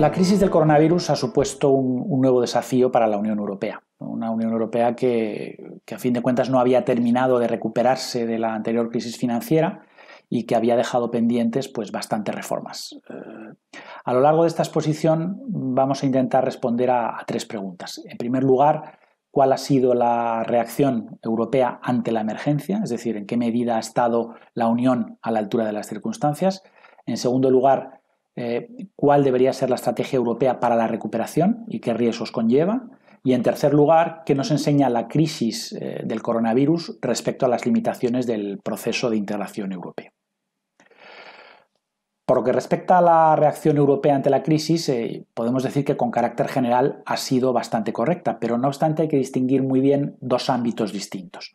la crisis del coronavirus ha supuesto un, nuevo desafío para la Unión Europea. Una Unión Europea que, a fin de cuentas, no había terminado de recuperarse de la anterior crisis financiera y que había dejado pendientes pues, bastantes reformas. Eh, a lo largo de esta exposición vamos a intentar responder a, a tres preguntas. En primer lugar, cuál ha sido la reacción europea ante la emergencia, es decir, en qué medida ha estado la Unión a la altura de las circunstancias. En segundo lugar, eh, cuál debería ser la estrategia europea para la recuperación y qué riesgos conlleva. Y en tercer lugar, qué nos enseña la crisis eh, del coronavirus respecto a las limitaciones del proceso de integración europea. Por lo que respecta a la reacción europea ante la crisis, eh, podemos decir que con carácter general ha sido bastante correcta, pero no obstante hay que distinguir muy bien dos ámbitos distintos.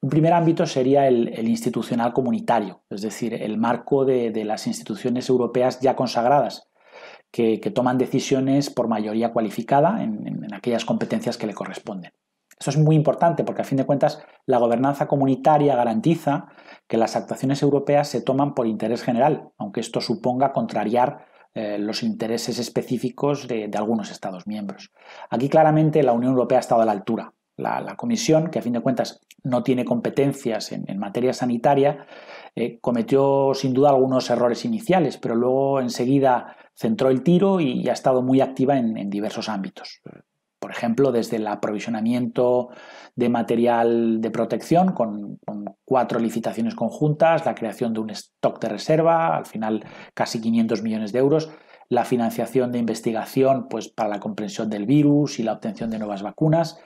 Un primer ámbito sería el, institucional comunitario, es decir, el marco de, las instituciones europeas ya consagradas, que, toman decisiones por mayoría cualificada en, aquellas competencias que le corresponden. Esto es muy importante porque, a fin de cuentas, la gobernanza comunitaria garantiza que las actuaciones europeas se toman por interés general, aunque esto suponga contrariar eh, los intereses específicos de algunos Estados miembros. Aquí claramente la Unión Europea ha estado a la altura, la, comisión, que a fin de cuentas no tiene competencias en, materia sanitaria, eh, cometió sin duda algunos errores iniciales, pero luego enseguida centró el tiro y, ha estado muy activa en, diversos ámbitos. Por ejemplo, desde el aprovisionamiento de material de protección con, con, cuatro licitaciones conjuntas, la creación de un stock de reserva, al final casi 500 millones de euros, la financiación de investigación pues, para la comprensión del virus y la obtención de nuevas vacunas,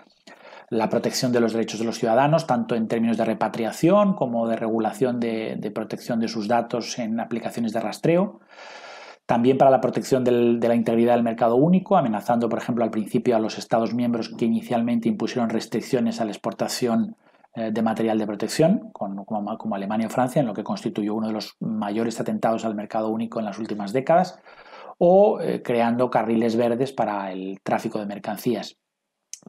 la protección de los derechos de los ciudadanos, tanto en términos de repatriación como de regulación de, protección de sus datos en aplicaciones de rastreo. También para la protección de la integridad del mercado único, amenazando, por ejemplo, al principio a los Estados miembros que inicialmente impusieron restricciones a la exportación eh, de material de protección, como, Alemania o Francia, en lo que constituyó uno de los mayores atentados al mercado único en las últimas décadas, o eh, creando carriles verdes para el tráfico de mercancías.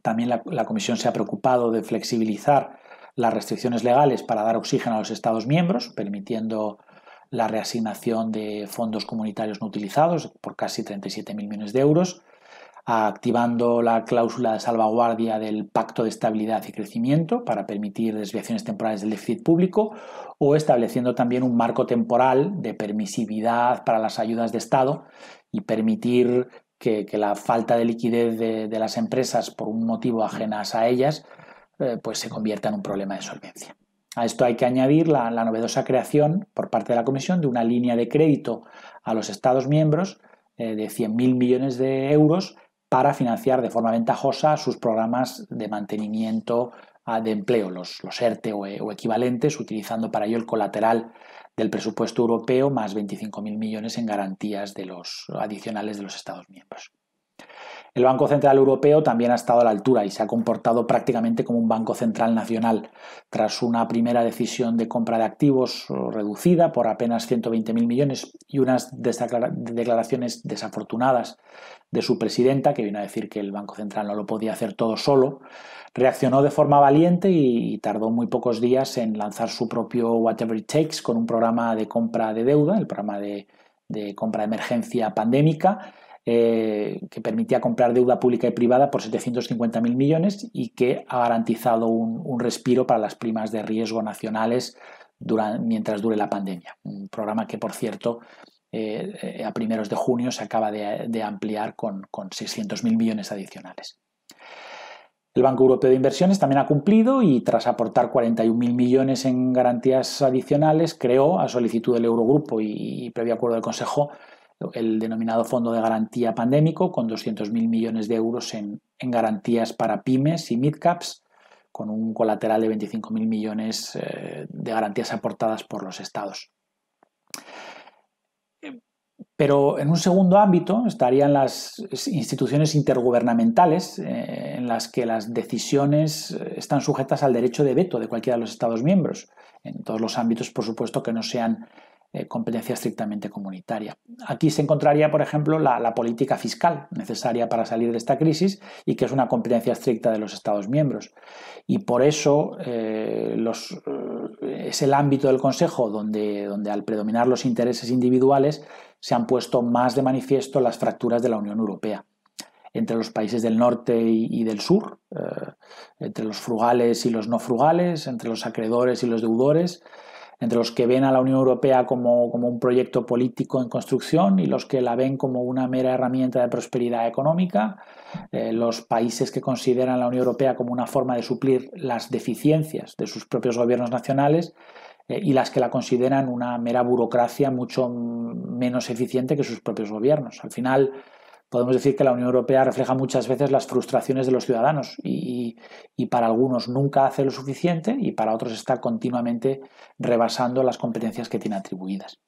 También la, Comisión se ha preocupado de flexibilizar las restricciones legales para dar oxígeno a los Estados miembros, permitiendo la reasignación de fondos comunitarios no utilizados por casi 37.000 millones de euros, activando la cláusula de salvaguardia del Pacto de Estabilidad y Crecimiento para permitir desviaciones temporales del déficit público o estableciendo también un marco temporal de permisividad para las ayudas de Estado y permitir que, la falta de liquidez de, las empresas por un motivo ajenas a ellas, eh, pues se convierta en un problema de solvencia. A esto hay que añadir la, novedosa creación por parte de la Comisión de una línea de crédito a los Estados miembros eh, de 100.000 millones de euros para financiar de forma ventajosa sus programas de mantenimiento de empleo, los, los ERTE e eh, o, equivalentes, utilizando para ello el colateral del presupuesto europeo más 25.000 millones en garantías de los adicionales de los Estados miembros. El Banco Central Europeo también ha estado a la altura y se ha comportado prácticamente como un Banco Central Nacional. Tras una primera decisión de compra de activos eh, reducida por apenas 120.000 millones y unas declaraciones desafortunadas de su presidenta, que vino a decir que el Banco Central no lo podía hacer todo solo, Reaccionó de forma valiente y tardó muy pocos días en lanzar su propio Whatever It Takes con un programa de compra de deuda, el programa de, compra de emergencia pandémica, eh, que permitía comprar deuda pública y privada por 750.000 millones y que ha garantizado un, respiro para las primas de riesgo nacionales mientras dure la pandemia. Un programa que, por cierto, eh, eh, a primeros de junio se acaba de, ampliar con, con 600.000 millones adicionales. El Banco Europeo de Inversiones también ha cumplido y tras aportar 41.000 millones en garantías adicionales, creó, a solicitud del Eurogrupo y, previo acuerdo del Consejo, el denominado Fondo de Garantía Pandémico, con 200.000 millones de euros en, garantías para pymes y midcaps, con un colateral de 25.000 millones eh, de garantías aportadas por los estados. Pero en un segundo ámbito estarían las instituciones intergubernamentales, eh, en las que las decisiones eh, están sujetas al derecho de veto de cualquiera de los Estados miembros, en todos los ámbitos, por supuesto, que no sean eh, competencia estrictamente comunitaria. Aquí se encontraría, por ejemplo, la, política fiscal necesaria para salir de esta crisis y que es una competencia estricta de los Estados miembros. Y por eso es el ámbito del Consejo donde, donde al predominar los intereses individuales, se han puesto más de manifiesto las fracturas de la Unión Europea entre los países del norte y, del sur, eh, entre los frugales y los no frugales, entre los acreedores y los deudores, entre los que ven a la Unión Europea como, un proyecto político en construcción y los que la ven como una mera herramienta de prosperidad económica, eh, los países que consideran a la Unión Europea como una forma de suplir las deficiencias de sus propios gobiernos nacionales eh, y las que la consideran una mera burocracia mucho menos eficiente que sus propios gobiernos. Al final, podemos decir que la Unión Europea refleja muchas veces las frustraciones de los ciudadanos y, para algunos nunca hace lo suficiente y para otros está continuamente rebasando las competencias que tiene atribuidas.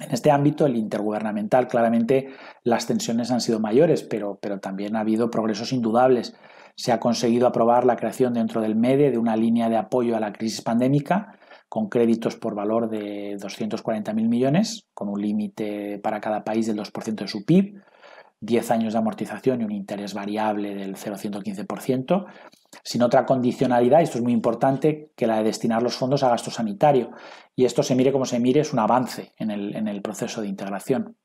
En este ámbito, el intergubernamental, claramente las tensiones han sido mayores, pero, pero también ha habido progresos indudables. Se ha conseguido aprobar la creación dentro del MEDE e de una línea de apoyo a la crisis pandémica, con créditos por valor de 240.000 millones, con un límite para cada país del 2% de su PIB, 10 años de amortización y un interés variable del 0,115%, sin otra condicionalidad, y esto es muy importante, que la de destinar los fondos a gasto sanitario. Y esto se mire como se mire, es un avance en el, en el proceso de integración.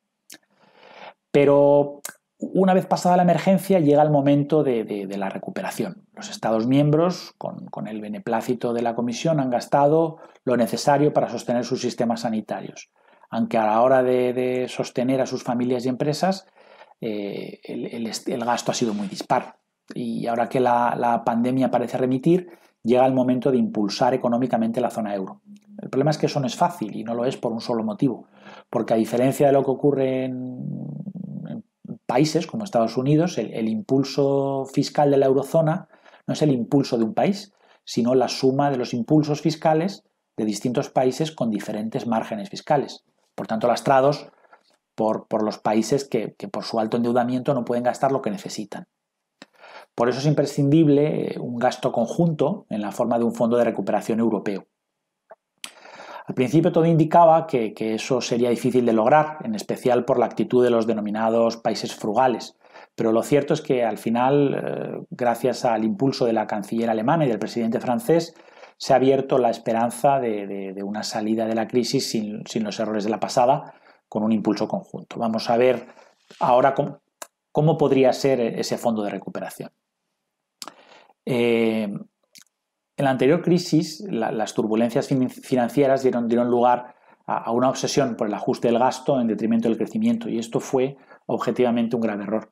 Pero una vez pasada la emergencia llega el momento de, la recuperación. Los Estados miembros, con, el beneplácito de la Comisión, han gastado lo necesario para sostener sus sistemas sanitarios, aunque a la hora de, sostener a sus familias y empresas eh, el, gasto ha sido muy dispar. Y ahora que la, la pandemia parece remitir, llega el momento de impulsar económicamente la zona euro. El problema es que eso no es fácil y no lo es por un solo motivo, porque a diferencia de lo que ocurre en países como Estados Unidos, el, impulso fiscal de la eurozona no es el impulso de un país, sino la suma de los impulsos fiscales de distintos países con diferentes márgenes fiscales. Por tanto, lastrados por, los países que por su alto endeudamiento no pueden gastar lo que necesitan. Por eso es imprescindible eh, un gasto conjunto en la forma de un fondo de recuperación europeo. Al principio todo indicaba que, eso sería difícil de lograr, en especial por la actitud de los denominados países frugales. Pero lo cierto es que al final, eh, gracias al impulso de la canciller alemana y del presidente francés, se ha abierto la esperanza de, una salida de la crisis sin, los errores de la pasada, con un impulso conjunto. Vamos a ver ahora cómo, podría ser ese fondo de recuperación. Eh, en la anterior crisis, las turbulencias financieras dieron, lugar a, una obsesión por el ajuste del gasto en detrimento del crecimiento, y esto fue objetivamente un grave error,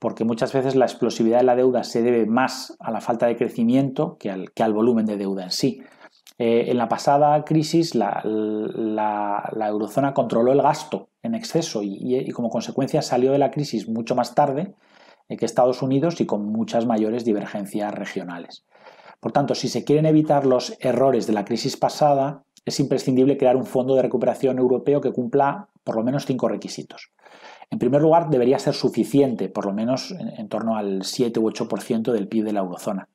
porque muchas veces la explosividad de la deuda se debe más a la falta de crecimiento que al, volumen de deuda en sí. Eh, en la pasada crisis, la, eurozona controló el gasto en exceso y, como consecuencia salió de la crisis mucho más tarde eh, que Estados Unidos y con muchas mayores divergencias regionales. Por tanto, si se quieren evitar los errores de la crisis pasada, es imprescindible crear un fondo de recuperación europeo que cumpla por lo menos cinco requisitos. En primer lugar, debería ser suficiente, por lo menos en, torno al 7 u 8% del PIB de la eurozona.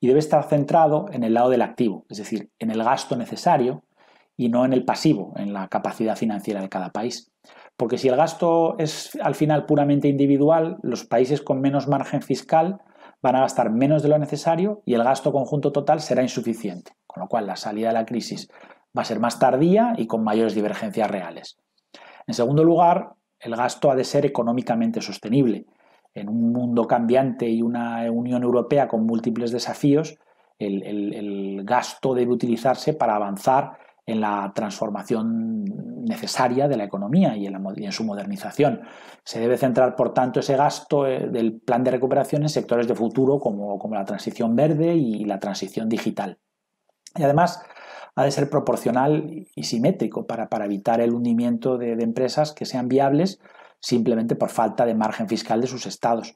Y debe estar centrado en el lado del activo, es decir, en el gasto necesario y no en el pasivo, en la capacidad financiera de cada país. Porque si el gasto es al final puramente individual, los países con menos margen fiscal van a gastar menos de lo necesario y el gasto conjunto total será insuficiente, con lo cual la salida de la crisis va a ser más tardía y con mayores divergencias reales. En segundo lugar, el gasto ha de ser económicamente sostenible. En un mundo cambiante y una Unión Europea con múltiples desafíos, el, gasto debe utilizarse para avanzar en la transformación necesaria de la economía y en, su modernización. Se debe centrar, por tanto, ese gasto eh, del plan de recuperación en sectores de futuro como, la transición verde y la transición digital. Y además ha de ser proporcional y simétrico para, evitar el hundimiento de empresas que sean viables simplemente por falta de margen fiscal de sus estados.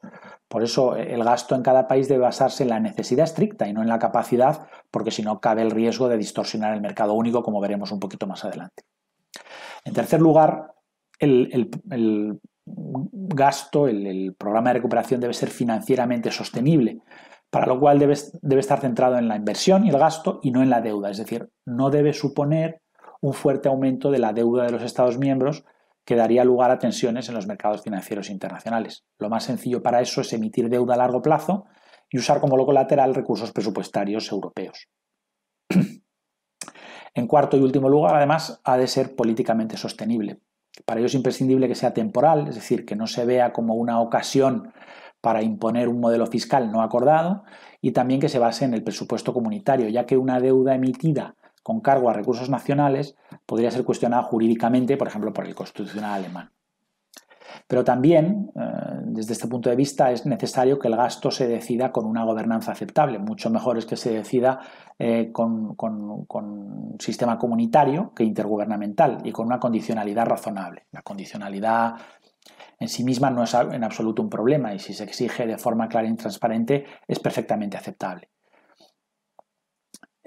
Por eso eh, el gasto en cada país debe basarse en la necesidad estricta y no en la capacidad, porque si no cabe el riesgo de distorsionar el mercado único, como veremos un poquito más adelante. En tercer lugar, el, gasto, el, programa de recuperación debe ser financieramente sostenible, para lo cual debe estar centrado en la inversión y el gasto y no en la deuda. Es decir, no debe suponer un fuerte aumento de la deuda de los Estados miembros que daría lugar a tensiones en los mercados financieros internacionales. Lo más sencillo para eso es emitir deuda a largo plazo y usar como lo colateral recursos presupuestarios europeos. en cuarto y último lugar, además, ha de ser políticamente sostenible. Para ello es imprescindible que sea temporal, es decir, que no se vea como una ocasión para imponer un modelo fiscal no acordado y también que se base en el presupuesto comunitario, ya que una deuda emitida con cargo a recursos nacionales podría ser cuestionada jurídicamente, por ejemplo, por el constitucional alemán. Pero también, eh, desde este punto de vista, es necesario que el gasto se decida con una gobernanza aceptable. Mucho mejor es que se decida eh, con, con, un sistema comunitario que intergubernamental y con una condicionalidad razonable. La condicionalidad en sí misma no es en absoluto un problema y si se exige de forma clara y transparente es perfectamente aceptable.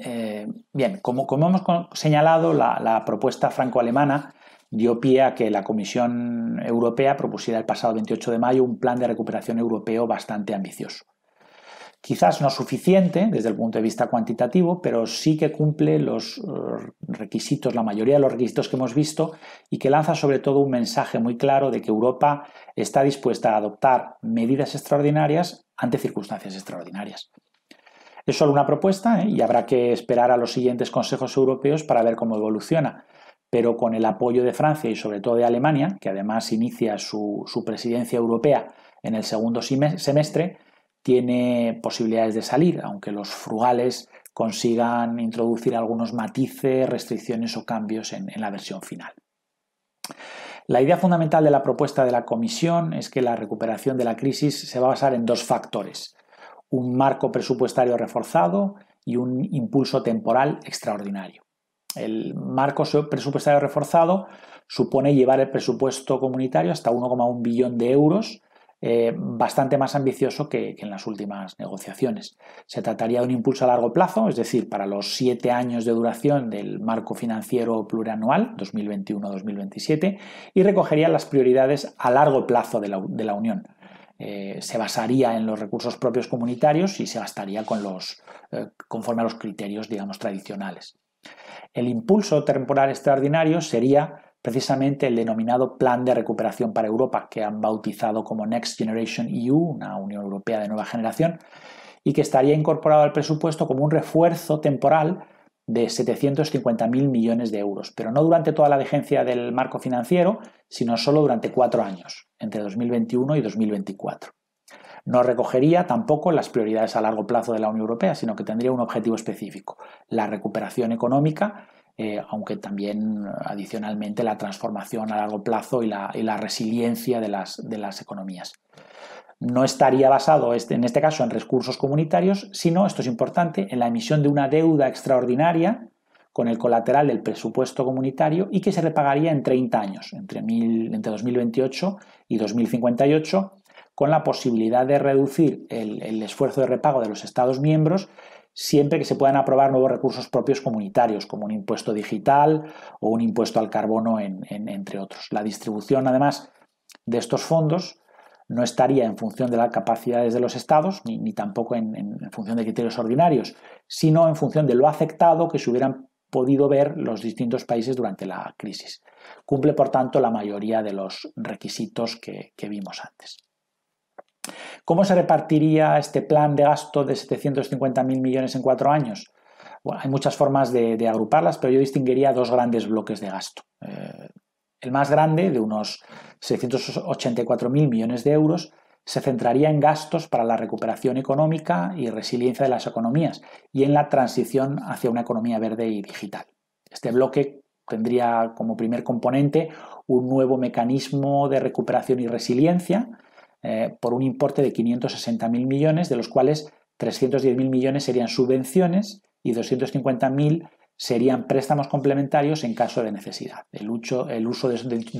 Eh, bien, como, como, hemos señalado, la, la propuesta franco-alemana dio pie a que la Comisión Europea propusiera el pasado 28 de mayo un plan de recuperación europeo bastante ambicioso. Quizás no suficiente desde el punto de vista cuantitativo, pero sí que cumple los requisitos, la mayoría de los requisitos que hemos visto y que lanza sobre todo un mensaje muy claro de que Europa está dispuesta a adoptar medidas extraordinarias ante circunstancias extraordinarias. Es solo una propuesta ¿eh? y habrá que esperar a los siguientes consejos europeos para ver cómo evoluciona. Pero con el apoyo de Francia y sobre todo de Alemania, que además inicia su, presidencia europea en el segundo semestre, tiene posibilidades de salir, aunque los frugales consigan introducir algunos matices, restricciones o cambios en la versión final. La idea fundamental de la propuesta de la Comisión es que la recuperación de la crisis se va a basar en dos factores un marco presupuestario reforzado y un impulso temporal extraordinario. El marco presupuestario reforzado supone llevar el presupuesto comunitario hasta 1,1 billón de euros, eh, bastante más ambicioso que, en las últimas negociaciones. Se trataría de un impulso a largo plazo, es decir, para los siete años de duración del marco financiero plurianual 2021-2027, y recogería las prioridades a largo plazo de la Unión eh, se basaría en los recursos propios comunitarios y se gastaría con los, eh, conforme a los criterios, digamos, tradicionales. El impulso temporal extraordinario sería precisamente el denominado Plan de Recuperación para Europa, que han bautizado como Next Generation EU, una Unión Europea de nueva generación, y que estaría incorporado al presupuesto como un refuerzo temporal de 750.000 millones de euros, pero no durante toda la vigencia del marco financiero, sino solo durante cuatro años, entre 2021 y 2024. No recogería tampoco las prioridades a largo plazo de la Unión Europea, sino que tendría un objetivo específico, la recuperación económica, eh, aunque también adicionalmente la transformación a largo plazo y la, y la resiliencia de las, de las economías no estaría basado este, en este caso en recursos comunitarios, sino, esto es importante, en la emisión de una deuda extraordinaria con el colateral del presupuesto comunitario y que se repagaría en 30 años, entre, mil, entre 2028 y 2058, con la posibilidad de reducir el, esfuerzo de repago de los Estados miembros siempre que se puedan aprobar nuevos recursos propios comunitarios, como un impuesto digital o un impuesto al carbono, entre otros. La distribución, además, de estos fondos no estaría en función de las capacidades de los estados, ni, tampoco en, función de criterios ordinarios, sino en función de lo afectado que se hubieran podido ver los distintos países durante la crisis. Cumple, por tanto, la mayoría de los requisitos que, vimos antes. ¿Cómo se repartiría este plan de gasto de 750.000 millones en cuatro años? hay muchas formas de, agruparlas, pero yo distinguiría dos grandes bloques de gasto. Eh, el más grande, de unos 684.000 millones de euros, se centraría en gastos para la recuperación económica y resiliencia de las economías y en la transición hacia una economía verde y digital. Este bloque tendría como primer componente un nuevo mecanismo de recuperación y resiliencia eh, por un importe de 560.000 millones, de los cuales 310.000 millones serían subvenciones y 250.000 serían préstamos complementarios en caso de necesidad. El, uso de,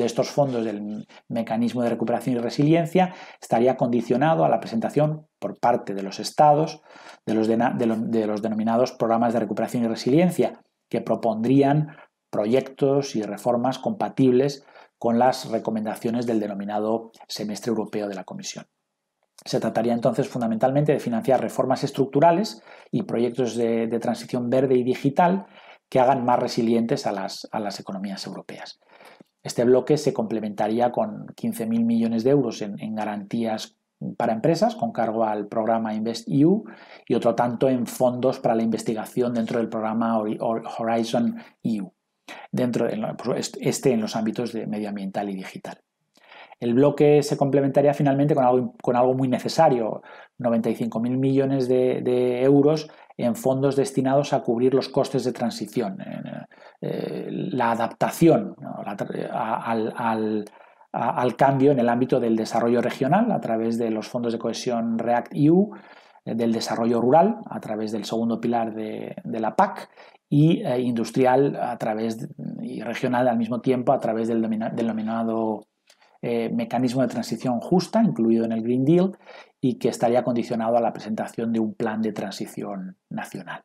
estos fondos del mecanismo de recuperación y resiliencia estaría condicionado a la presentación por parte de los estados de los, denominados programas de recuperación y resiliencia, que propondrían proyectos y reformas compatibles con las recomendaciones del denominado semestre europeo de la Comisión. Se trataría entonces fundamentalmente de financiar reformas estructurales y proyectos de, transición verde y digital que hagan más resilientes a las, economías europeas. Este bloque se complementaría con 15.000 millones de euros en, garantías para empresas con cargo al programa InvestEU y otro tanto en fondos para la investigación dentro del programa Horizon EU, dentro de, pues, este en los ámbitos de medioambiental y digital. El bloque se complementaría finalmente con algo, muy necesario, 95.000 millones de euros en fondos destinados a cubrir los costes de transición, eh, la adaptación al, cambio en el ámbito del desarrollo regional a través de los fondos de cohesión REACT EU, eh, del desarrollo rural a través del segundo pilar de, la PAC y eh, industrial a través y regional al mismo tiempo a través del denominado eh, mecanismo de transición justa incluido en el Green Deal y que estaría condicionado a la presentación de un plan de transición nacional.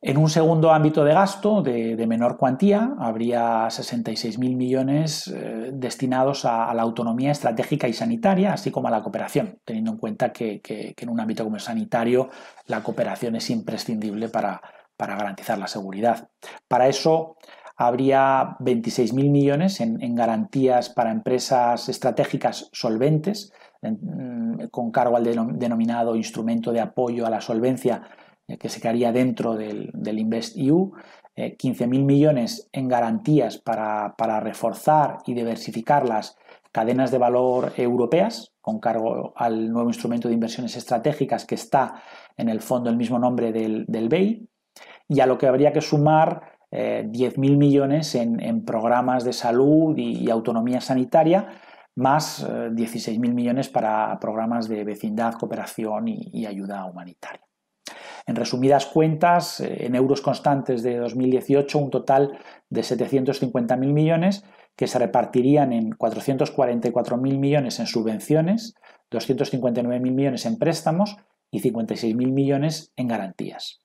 En un segundo ámbito de gasto de, menor cuantía, habría 66.000 millones eh, destinados a, la autonomía estratégica y sanitaria, así como a la cooperación, teniendo en cuenta que, en un ámbito como el sanitario la cooperación es imprescindible para, para garantizar la seguridad. Para eso habría 26.000 millones en, garantías para empresas estratégicas solventes, mm, con cargo al denominado instrumento de apoyo a la solvencia eh, que se haría dentro del, del InvestEU, 15.000 eh, millones en garantías para, reforzar y diversificar las cadenas de valor europeas, con cargo al nuevo instrumento de inversiones estratégicas que está en el fondo el mismo nombre del, del BEI, y a lo que habría que sumar 10.000 eh, millones en, programas de salud y, autonomía sanitaria, más 16.000 eh, millones para programas de vecindad, cooperación y, y ayuda humanitaria. En resumidas cuentas, eh, en euros constantes de 2018, un total de 750.000 millones que se repartirían en 444.000 millones en subvenciones, 259.000 millones en préstamos y 56.000 millones en garantías.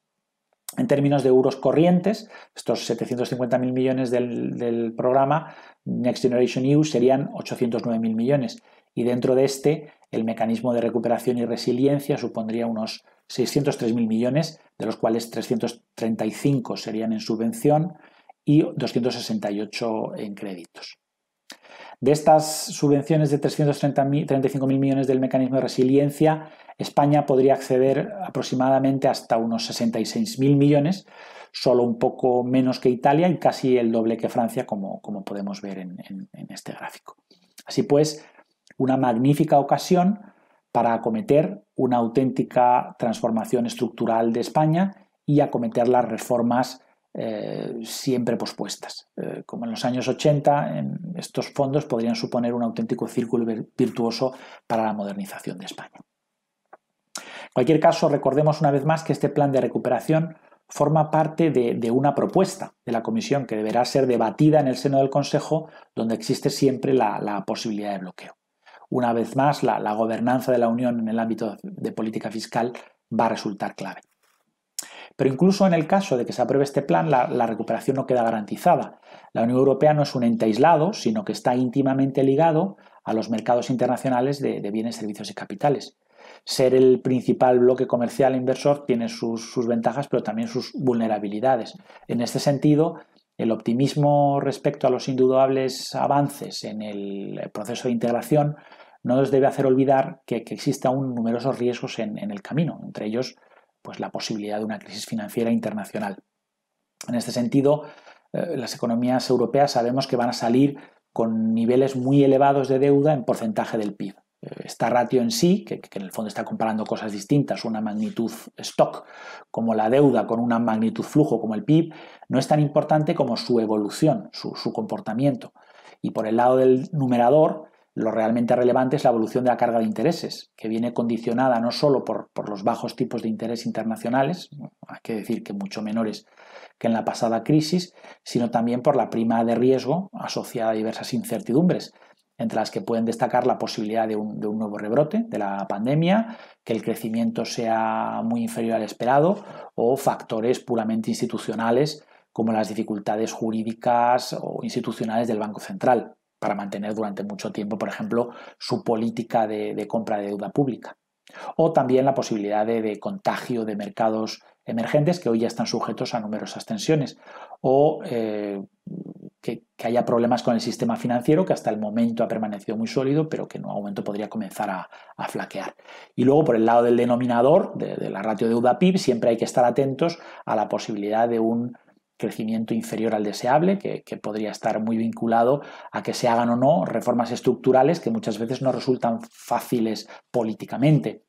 En términos de euros corrientes, estos 750.000 millones del, programa Next Generation EU serían 809.000 millones. Y dentro de este, el mecanismo de recuperación y resiliencia supondría unos 603.000 millones, de los cuales 335 serían en subvención y 268 en créditos. De estas subvenciones de 335.000 millones del mecanismo de resiliencia, España podría acceder aproximadamente hasta unos 66.000 millones, solo un poco menos que Italia y casi el doble que Francia, como, como podemos ver en, en este gráfico. Así pues, una magnífica ocasión para acometer una auténtica transformación estructural de España y acometer las reformas eh, siempre pospuestas. Eh, como en los años 80, estos fondos podrían suponer un auténtico círculo virtuoso para la modernización de España. En cualquier caso, recordemos una vez más que este plan de recuperación forma parte de, una propuesta de la Comisión que deberá ser debatida en el seno del Consejo, donde existe siempre la, posibilidad de bloqueo. Una vez más, la, gobernanza de la Unión en el ámbito de política fiscal va a resultar clave. Pero incluso en el caso de que se apruebe este plan, la, recuperación no queda garantizada. La Unión Europea no es un ente aislado, sino que está íntimamente ligado a los mercados internacionales de, bienes, servicios y capitales. Ser el principal bloque comercial inversor tiene sus, ventajas, pero también sus vulnerabilidades. En este sentido, el optimismo respecto a los indudables avances en el proceso de integración no nos debe hacer olvidar que, que aún numerosos riesgos en, en el camino, entre ellos pues, la posibilidad de una crisis financiera internacional. En este sentido, eh, las economías europeas sabemos que van a salir con niveles muy elevados de deuda en porcentaje del PIB. Eh, esta ratio en sí, que, en el fondo está comparando cosas distintas, una magnitud stock como la deuda con una magnitud flujo como el PIB, no es tan importante como su evolución, su comportamiento. Y por el lado del numerador, lo realmente relevante es la evolución de la carga de intereses, que viene condicionada no solo por, los bajos tipos de interés internacionales, hay que decir que mucho menores que en la pasada crisis, sino también por la prima de riesgo asociada a diversas incertidumbres, entre las que pueden destacar la posibilidad de un nuevo rebrote de la pandemia, que el crecimiento sea muy inferior al esperado, o factores puramente institucionales como las dificultades jurídicas o institucionales del Banco Central para mantener durante mucho tiempo, por ejemplo, su política de, compra de deuda pública. O también la posibilidad de, contagio de mercados emergentes que hoy ya están sujetos a numerosas tensiones. O eh, que, haya problemas con el sistema financiero que hasta el momento ha permanecido muy sólido, pero que en un momento podría comenzar a, flaquear. Y luego, por el lado del denominador, de, de la ratio deuda PIB, siempre hay que estar atentos a la posibilidad de un crecimiento inferior al deseable, que, podría estar muy vinculado a que se hagan o no reformas estructurales que muchas veces no resultan fáciles políticamente.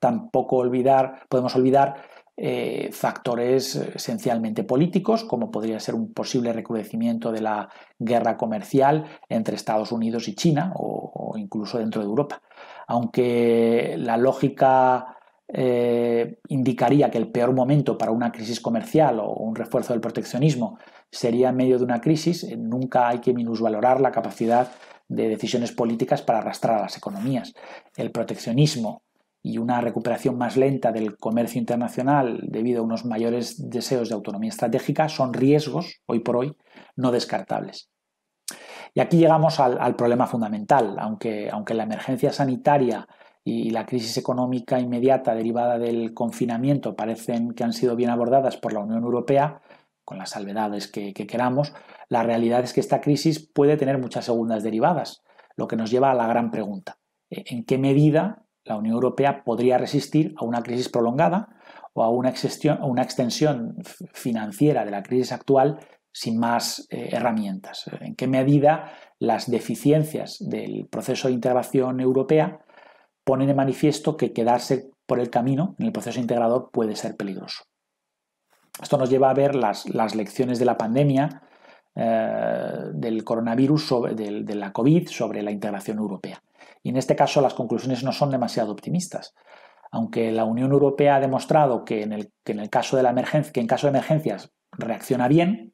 Tampoco olvidar, podemos olvidar eh, factores esencialmente políticos, como podría ser un posible recrudecimiento de la guerra comercial entre Estados Unidos y China o incluso dentro de Europa. Aunque la lógica eh, indicaría que el peor momento para una crisis comercial o un refuerzo del proteccionismo sería en medio de una crisis, eh, nunca hay que minusvalorar la capacidad de decisiones políticas para arrastrar a las economías. El proteccionismo y una recuperación más lenta del comercio internacional debido a unos mayores deseos de autonomía estratégica son riesgos, hoy por hoy, no descartables. Y aquí llegamos al, al problema fundamental. Aunque, aunque la emergencia sanitaria y la crisis económica inmediata derivada del confinamiento parecen que han sido bien abordadas por la Unión Europea, con las salvedades que, queramos, la realidad es que esta crisis puede tener muchas segundas derivadas, lo que nos lleva a la gran pregunta. Eh, ¿En qué medida la Unión Europea podría resistir a una crisis prolongada o a una extensión, financiera de la crisis actual sin más eh, herramientas. ¿En qué medida las deficiencias del proceso de integración europea pone de manifiesto que quedarse por el camino en el proceso integrador puede ser peligroso. Esto nos lleva a ver las, lecciones de la pandemia eh, del coronavirus, de, la COVID, sobre la integración europea. Y en este caso las conclusiones no son demasiado optimistas. Aunque la Unión Europea ha demostrado que en el, caso de la emergencia, que en caso de emergencias reacciona bien,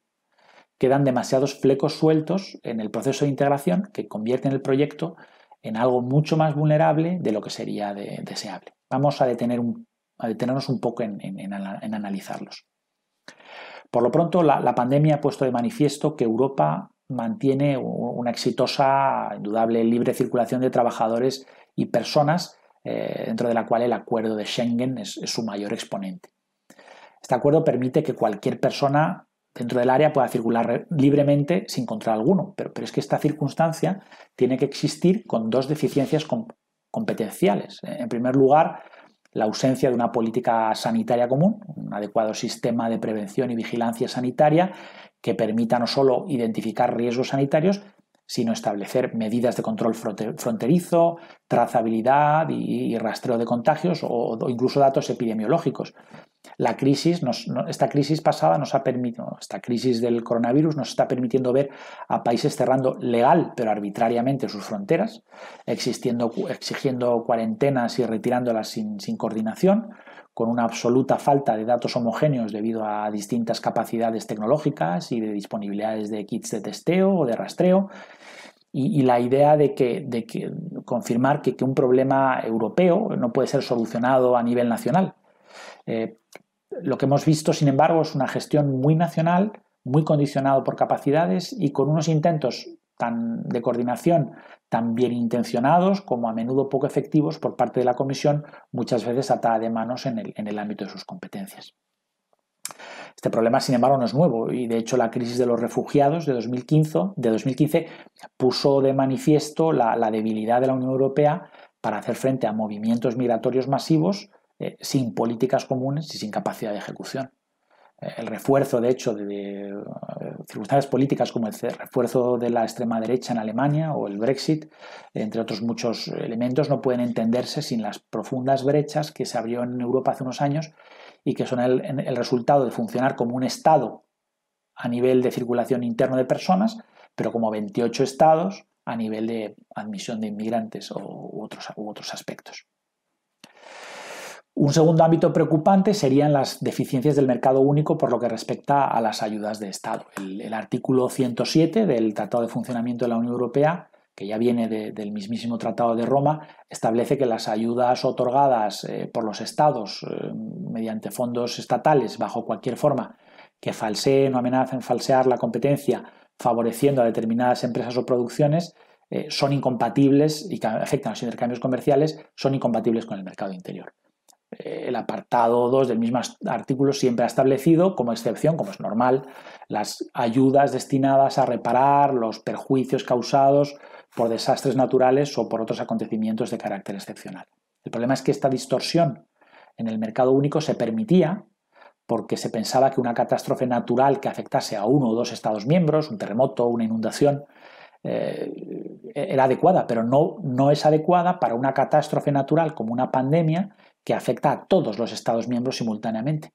quedan demasiados flecos sueltos en el proceso de integración que convierten el proyecto en algo mucho más vulnerable de lo que sería deseable. Vamos a, detener un, detenernos un poco en, analizarlos. Por lo pronto, la, pandemia ha puesto de manifiesto que Europa mantiene una exitosa, indudable, libre circulación de trabajadores y personas, eh, dentro de la cual el acuerdo de Schengen es, su mayor exponente. Este acuerdo permite que cualquier persona dentro del área pueda circular libremente sin control alguno. Pero, es que esta circunstancia tiene que existir con dos deficiencias competenciales. En primer lugar, la ausencia de una política sanitaria común, un adecuado sistema de prevención y vigilancia sanitaria que permita no solo identificar riesgos sanitarios, sino establecer medidas de control fronterizo, trazabilidad y rastreo de contagios o incluso datos epidemiológicos. La crisis, esta crisis pasada nos ha permitido, esta crisis del coronavirus nos está permitiendo ver a países cerrando legal pero arbitrariamente sus fronteras, exigiendo cuarentenas y retirándolas sin, coordinación, con una absoluta falta de datos homogéneos debido a distintas capacidades tecnológicas y de disponibilidades de kits de testeo o de rastreo. Y, la idea de confirmar que un problema europeo no puede ser solucionado a nivel nacional, eh, lo que hemos visto, sin embargo, es una gestión muy nacional, muy condicionado por capacidades y con unos intentos tan de coordinación tan bien intencionados como a menudo poco efectivos por parte de la Comisión, muchas veces atada de manos en el, ámbito de sus competencias. Este problema, sin embargo, no es nuevo y, de hecho, la crisis de los refugiados de 2015, puso de manifiesto la debilidad de la Unión Europea para hacer frente a movimientos migratorios masivos eh, sin políticas comunes y sin capacidad de ejecución. Eh, el refuerzo, de hecho, de, eh, circunstancias políticas como el refuerzo de la extrema derecha en Alemania o el Brexit, entre otros muchos elementos, no pueden entenderse sin las profundas brechas que se abrió en Europa hace unos años y que son el, resultado de funcionar como un Estado a nivel de circulación interna de personas, pero como 28 estados a nivel de admisión de inmigrantes u otros, u otros aspectos. Un segundo ámbito preocupante serían las deficiencias del mercado único por lo que respecta a las ayudas de Estado. El, artículo 107 del Tratado de Funcionamiento de la Unión Europea, que ya viene del mismísimo Tratado de Roma, establece que las ayudas otorgadas eh, por los Estados eh, mediante fondos estatales, bajo cualquier forma, que falseen o amenacen falsear la competencia favoreciendo a determinadas empresas o producciones, eh, son incompatibles y afectan a los intercambios comerciales, son incompatibles con el mercado interior. Eh, el apartado 2 del mismo artículo siempre ha establecido como excepción, como es normal, las ayudas destinadas a reparar los perjuicios causados por desastres naturales o por otros acontecimientos de carácter excepcional. El problema es que esta distorsión en el mercado único se permitía porque se pensaba que una catástrofe natural que afectase a uno o dos Estados miembros, un terremoto, una inundación, eh, era adecuada, pero no, no es adecuada para una catástrofe natural como una pandemia que afecta a todos los Estados miembros simultáneamente.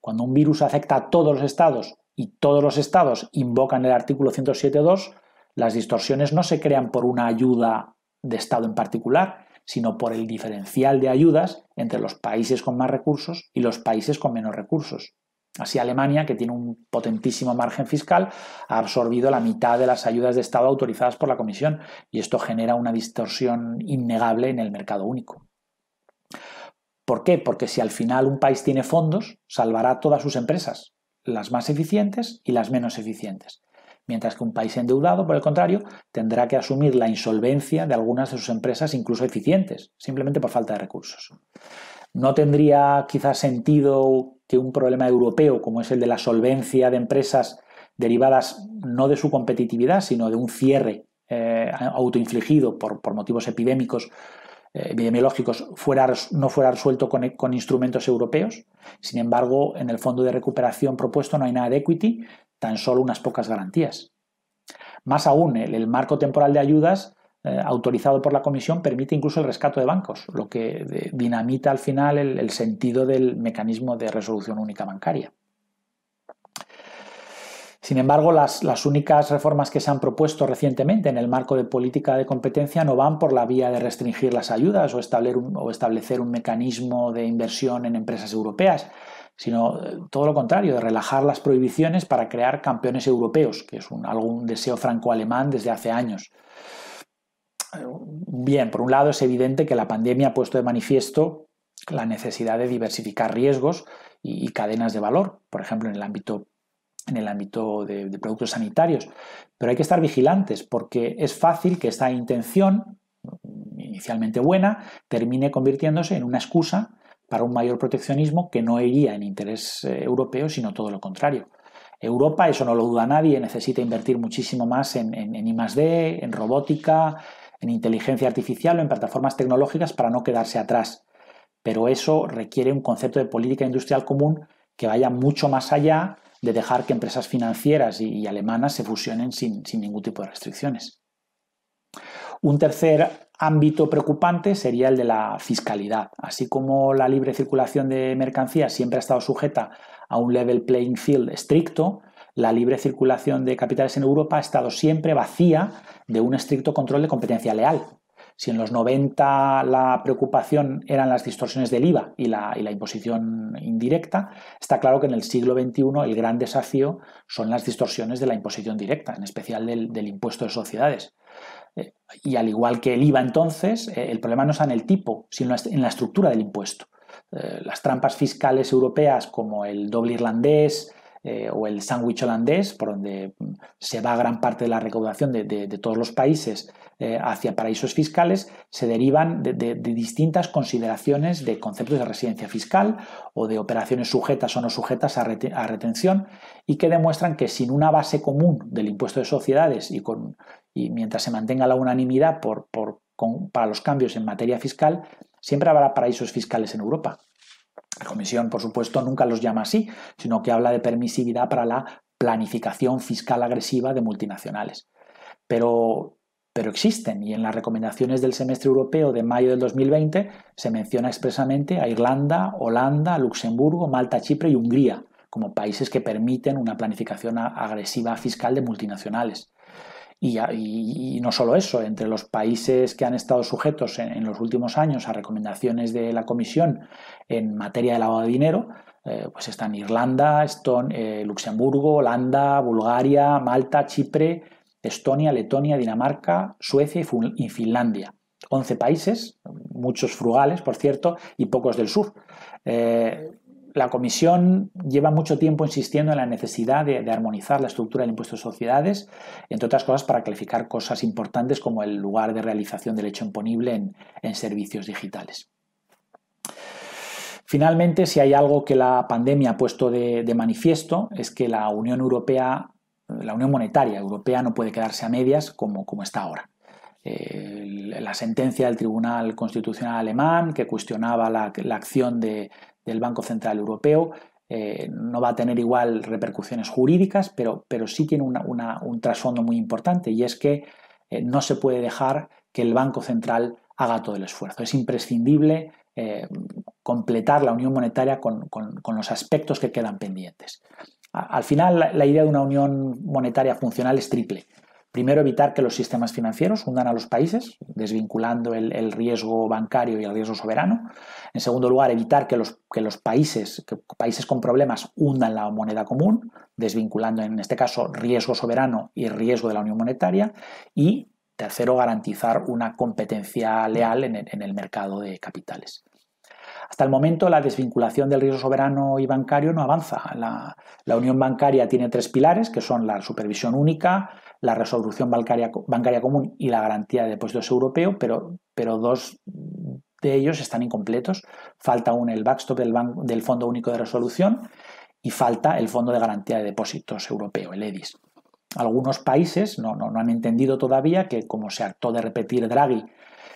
Cuando un virus afecta a todos los Estados y todos los Estados invocan el artículo 107.2, las distorsiones no se crean por una ayuda de Estado en particular, sino por el diferencial de ayudas entre los países con más recursos y los países con menos recursos. Así Alemania, que tiene un potentísimo margen fiscal, ha absorbido la mitad de las ayudas de Estado autorizadas por la Comisión y esto genera una distorsión innegable en el mercado único. ¿Por qué? Porque si al final un país tiene fondos, salvará todas sus empresas, las más eficientes y las menos eficientes. Mientras que un país endeudado, por el contrario, tendrá que asumir la insolvencia de algunas de sus empresas, incluso eficientes, simplemente por falta de recursos. No tendría quizás sentido que un problema europeo, como es el de la solvencia de empresas derivadas no de su competitividad, sino de un cierre eh, autoinfligido por, por motivos epidémicos eh, epidemiológicos fuera, no fuera resuelto con, instrumentos europeos. Sin embargo, en el fondo de recuperación propuesto no hay nada de equity, tan solo unas pocas garantías. Más aún, el, marco temporal de ayudas eh, autorizado por la Comisión permite incluso el rescate de bancos, lo que eh, dinamita al final el sentido del mecanismo de resolución única bancaria. Sin embargo, las, las, únicas reformas que se han propuesto recientemente en el marco de política de competencia no van por la vía de restringir las ayudas o establecer un, o establecer un mecanismo de inversión en empresas europeas, sino eh, todo lo contrario, de relajar las prohibiciones para crear campeones europeos, que es un, algún deseo franco-alemán desde hace años. Eh, bien, por un lado es evidente que la pandemia ha puesto de manifiesto la necesidad de diversificar riesgos y cadenas de valor, por ejemplo, en el ámbito en el ámbito de, productos sanitarios. Pero hay que estar vigilantes porque es fácil que esta intención, inicialmente buena, termine convirtiéndose en una excusa para un mayor proteccionismo que no iría en interés eh, europeo, sino todo lo contrario. Europa, eso no lo duda nadie, necesita invertir muchísimo más en, en, en I+D, en robótica, en inteligencia artificial o en plataformas tecnológicas para no quedarse atrás. Pero eso requiere un concepto de política industrial común que vaya mucho más allá de dejar que empresas financieras y, alemanas se fusionen sin ningún tipo de restricciones. Un tercer ámbito preocupante sería el de la fiscalidad. Así como la libre circulación de mercancías siempre ha estado sujeta a un level playing field estricto, la libre circulación de capitales en Europa ha estado siempre vacía de un estricto control de competencia leal. Si en los 90 la preocupación eran las distorsiones del IVA y la, imposición indirecta, está claro que en el siglo XXI el gran desafío son las distorsiones de la imposición directa, en especial del, impuesto de sociedades. Eh, y al igual que el IVA entonces, eh, el problema no está en el tipo, sino en la estructura del impuesto. Eh, las trampas fiscales europeas como el doble irlandés, eh, o el sándwich holandés, por donde mm, se va gran parte de la recaudación de, todos los países eh, hacia paraísos fiscales, se derivan de, distintas consideraciones de conceptos de residencia fiscal o de operaciones sujetas o no sujetas a, retención y que demuestran que sin una base común del impuesto de sociedades y, con, mientras se mantenga la unanimidad para los cambios en materia fiscal, siempre habrá paraísos fiscales en Europa. La Comisión, por supuesto, nunca los llama así, sino que habla de permisividad para la planificación fiscal agresiva de multinacionales. Pero, existen y en las recomendaciones del semestre europeo de mayo del 2020 se menciona expresamente a Irlanda, Holanda, Luxemburgo, Malta, Chipre y Hungría como países que permiten una planificación agresiva fiscal de multinacionales. Y, no solo eso, entre los países que han estado sujetos en, los últimos años a recomendaciones de la Comisión en materia de lavado de dinero, eh, pues están Irlanda, eh, Luxemburgo, Holanda, Bulgaria, Malta, Chipre, Estonia, Letonia, Dinamarca, Suecia y, Finlandia. 11 países, muchos frugales, por cierto, y pocos del sur. Eh, la Comisión lleva mucho tiempo insistiendo en la necesidad de, armonizar la estructura del impuesto de sociedades, entre otras cosas para calificar cosas importantes como el lugar de realización del hecho imponible en, servicios digitales. Finalmente, si hay algo que la pandemia ha puesto de, manifiesto es que la Unión Europea, la Unión Monetaria Europea no puede quedarse a medias como, como está ahora. la sentencia del Tribunal Constitucional Alemán que cuestionaba la acción de, del Banco Central Europeo. Eh, no va a tener igual repercusiones jurídicas, pero, pero sí tiene un trasfondo muy importante y es que eh, no se puede dejar que el Banco Central haga todo el esfuerzo. Es imprescindible eh, completar la unión monetaria con, los aspectos que quedan pendientes. al final, la, idea de una unión monetaria funcional es triple. Primero, evitar que los sistemas financieros hundan a los países, desvinculando el, riesgo bancario y el riesgo soberano. En segundo lugar, evitar que los, que los países, países con problemas hundan la moneda común, desvinculando en este caso riesgo soberano y riesgo de la unión monetaria. Y tercero, garantizar una competencia leal en el, mercado de capitales. Hasta el momento la desvinculación del riesgo soberano y bancario no avanza. La, la, unión bancaria tiene tres pilares, que son la supervisión única, la resolución bancaria, común y la garantía de depósitos europeo, pero, pero dos de ellos están incompletos. Falta aún el backstop del, banco, del Fondo Único de Resolución y falta el Fondo de Garantía de Depósitos Europeo, el EDIS. Algunos países no, han entendido todavía que, como se hartó de repetir Draghi,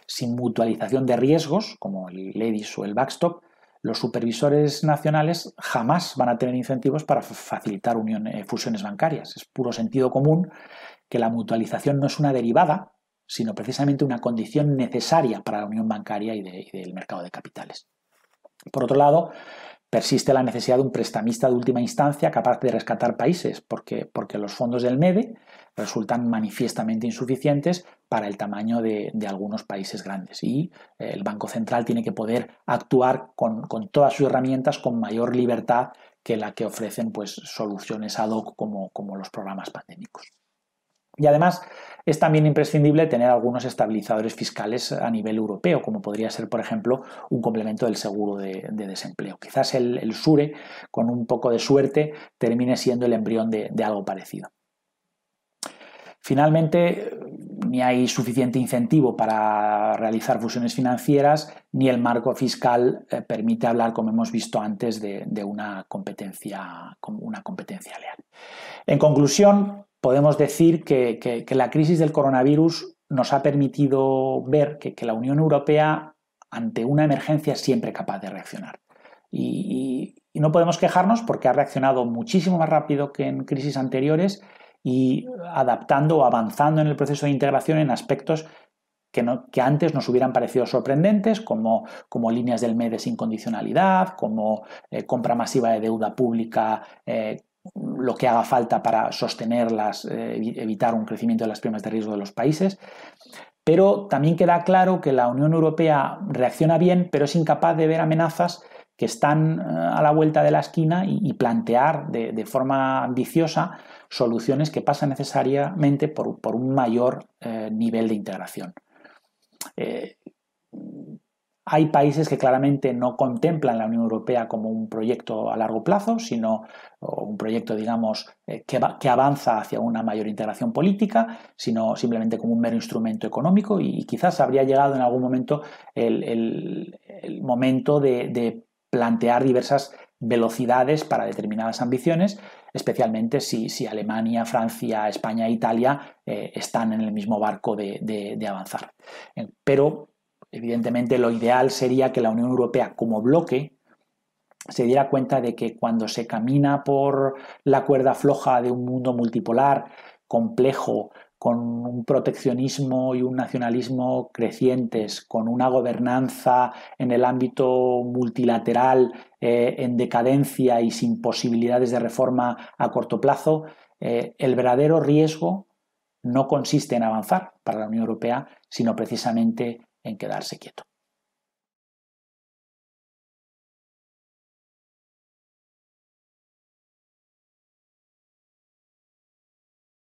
sin mutualización de riesgos, como el EDIS o el backstop, los supervisores nacionales jamás van a tener incentivos para facilitar eh, fusiones bancarias. Es puro sentido común que la mutualización no es una derivada, sino precisamente una condición necesaria para la unión bancaria y, del mercado de capitales. Por otro lado, persiste la necesidad de un prestamista de última instancia capaz de rescatar países, porque, porque los fondos del MEDE e resultan manifiestamente insuficientes para el tamaño de, algunos países grandes. Y eh, el Banco Central tiene que poder actuar con, todas sus herramientas con mayor libertad que la que ofrecen pues, soluciones ad hoc como, como los programas pandémicos. Y además es también imprescindible tener algunos estabilizadores fiscales a nivel europeo, como podría ser, por ejemplo, un complemento del seguro de, desempleo. Quizás el, SURE, con un poco de suerte, termine siendo el embrión de, algo parecido. Finalmente, ni hay suficiente incentivo para realizar fusiones financieras, ni el marco fiscal eh, permite hablar, como hemos visto antes, de, una, competencia, una competencia leal. En conclusión, podemos decir que, la crisis del coronavirus nos ha permitido ver que, la Unión Europea ante una emergencia es siempre capaz de reaccionar. Y, no podemos quejarnos porque ha reaccionado muchísimo más rápido que en crisis anteriores y adaptando o avanzando en el proceso de integración en aspectos que, antes nos hubieran parecido sorprendentes, como, como líneas del MEDE sin condicionalidad, como eh, compra masiva de deuda pública eh, lo que haga falta para sostenerlas, eh, evitar un crecimiento de las primas de riesgo de los países. Pero también queda claro que la Unión Europea reacciona bien, pero es incapaz de ver amenazas que están eh, a la vuelta de la esquina y, plantear de, forma ambiciosa soluciones que pasan necesariamente por, un mayor eh, nivel de integración. Hay países que claramente no contemplan la Unión Europea como un proyecto a largo plazo, sino un proyecto, digamos, eh, que, avanza hacia una mayor integración política, sino simplemente como un mero instrumento económico y, quizás habría llegado en algún momento el, momento de, plantear diversas velocidades para determinadas ambiciones, especialmente si, Alemania, Francia, España e Italia eh, están en el mismo barco de, de avanzar. Eh, pero Evidentemente, lo ideal sería que la Unión Europea, como bloque, se diera cuenta de que cuando se camina por la cuerda floja de un mundo multipolar, complejo, con un proteccionismo y un nacionalismo crecientes, con una gobernanza en el ámbito multilateral eh, en decadencia y sin posibilidades de reforma a corto plazo, eh, el verdadero riesgo no consiste en avanzar para la Unión Europea, sino precisamente en quedarse quieto.